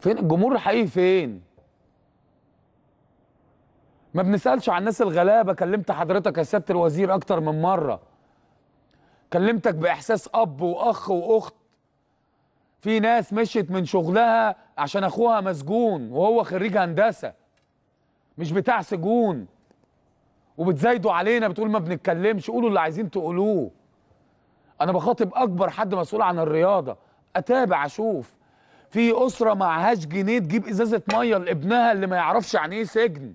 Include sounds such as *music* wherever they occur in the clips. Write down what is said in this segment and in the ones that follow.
فين الجمهور الحقيقي فين؟ ما بنسالش عن الناس الغلابه كلمت حضرتك يا سياده الوزير اكتر من مره كلمتك باحساس اب واخ واخت في ناس مشيت من شغلها عشان اخوها مسجون وهو خريج هندسه مش بتاع سجون وبتزايدوا علينا بتقول ما بنتكلمش قولوا اللي عايزين تقولوه انا بخاطب اكبر حد مسؤول عن الرياضه اتابع اشوف في اسره معهاش جنيه تجيب ازازه ميه لابنها اللي ما يعرفش عن ايه سجن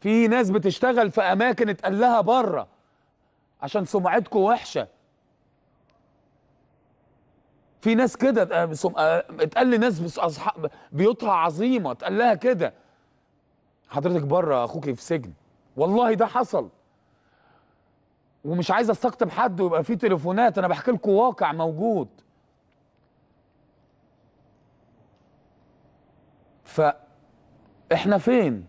في ناس بتشتغل في اماكن اتقال لها بره عشان سمعتكم وحشه في ناس كده آه، آه، اتقال لناس ناس بيوتها عظيمه اتقال لها كده حضرتك بره اخوك في سجن والله ده حصل ومش عايز استقطب حد ويبقى في تليفونات انا بحكي لكم واقع موجود فاحنا فين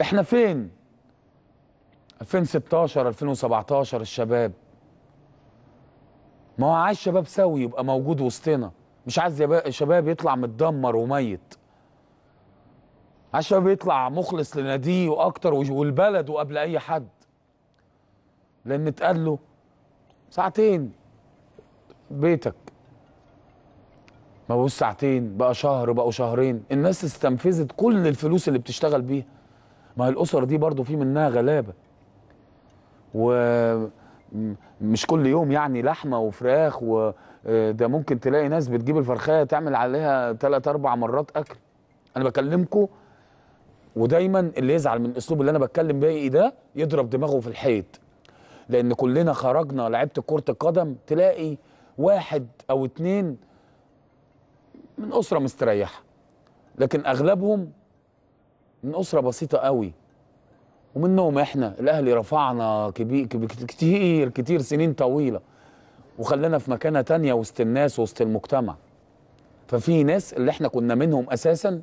احنا فين 2016 2017 الشباب ما هو عايز شباب سوي يبقى موجود وسطنا مش عايز شباب يطلع متدمر وميت عايز شباب يطلع مخلص لناديه واكتر والبلد وقبل اي حد لان اتقال له ساعتين بيتك ما بقوش ساعتين بقى شهر بقوا شهرين الناس استنفذت كل الفلوس اللي بتشتغل بيها ما هي الاسره دي برضو في منها غلابه ومش كل يوم يعني لحمه وفراخ وده آه، ممكن تلاقي ناس بتجيب الفرخيه تعمل عليها ثلاث اربع مرات اكل انا بكلمكم ودايما اللي يزعل من الاسلوب اللي انا بتكلم بيه إيه ده يضرب دماغه في الحيط لان كلنا خرجنا لعبت كره القدم تلاقي واحد او اتنين من اسره مستريحه لكن اغلبهم من اسره بسيطه قوي ومنهم احنا الاهلي رفعنا كبير كتير كتير سنين طويله وخلانا في مكانه تانية وسط الناس وسط المجتمع ففي ناس اللي احنا كنا منهم اساسا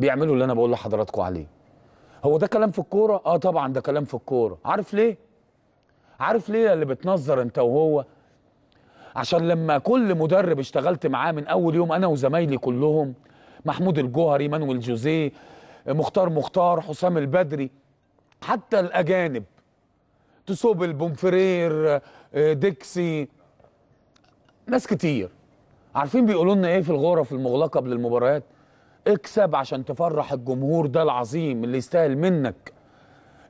بيعملوا اللي انا بقول لحضراتكم عليه هو ده كلام في الكوره اه طبعا ده كلام في الكوره عارف ليه عارف ليه اللي بتنظر انت وهو عشان لما كل مدرب اشتغلت معاه من اول يوم انا وزمايلي كلهم محمود الجوهري مانويل جوزيه مختار مختار حسام البدري حتى الاجانب تسوبل البومفرير آه، ديكسي ناس كتير عارفين بيقولوا لنا ايه في الغرف المغلقه قبل المباريات اكسب عشان تفرح الجمهور ده العظيم اللي يستاهل منك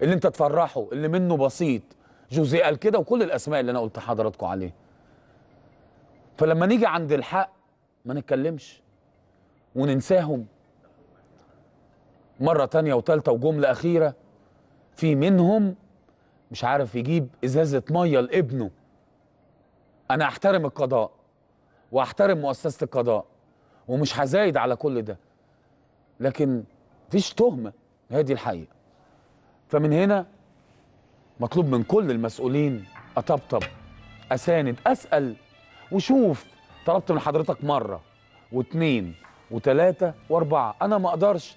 اللي انت تفرحه اللي منه بسيط جوزيه قال كده وكل الاسماء اللي انا قلت حضراتكم عليه فلما نيجي عند الحق ما نتكلمش وننساهم مرة تانية وتالتة وجملة أخيرة في منهم مش عارف يجيب إزازة مية لابنه أنا أحترم القضاء وأحترم مؤسسة القضاء ومش هزايد على كل ده لكن مفيش تهمة هي دي الحقيقة فمن هنا مطلوب من كل المسؤولين أطبطب أساند أسأل وشوف طلبت من حضرتك مره واثنين وثلاثه واربعه انا ما اقدرش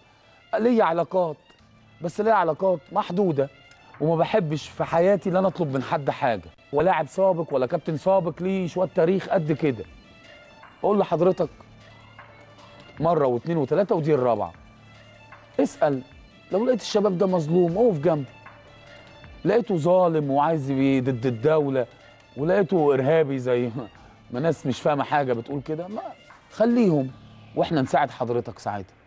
ليا علاقات بس ليا علاقات محدوده وما بحبش في حياتي ان انا اطلب من حد حاجه ولا لاعب سابق ولا كابتن سابق ليه شويه تاريخ قد كده اقول لحضرتك مره واثنين وثلاثه ودي الرابعه اسال لو لقيت الشباب ده مظلوم اقف جنبه لقيته ظالم وعايز ضد الدوله ولقيته ارهابي زي *laughs* ما ناس مش فاهمه حاجه بتقول كده ما خليهم واحنا نساعد حضرتك ساعتها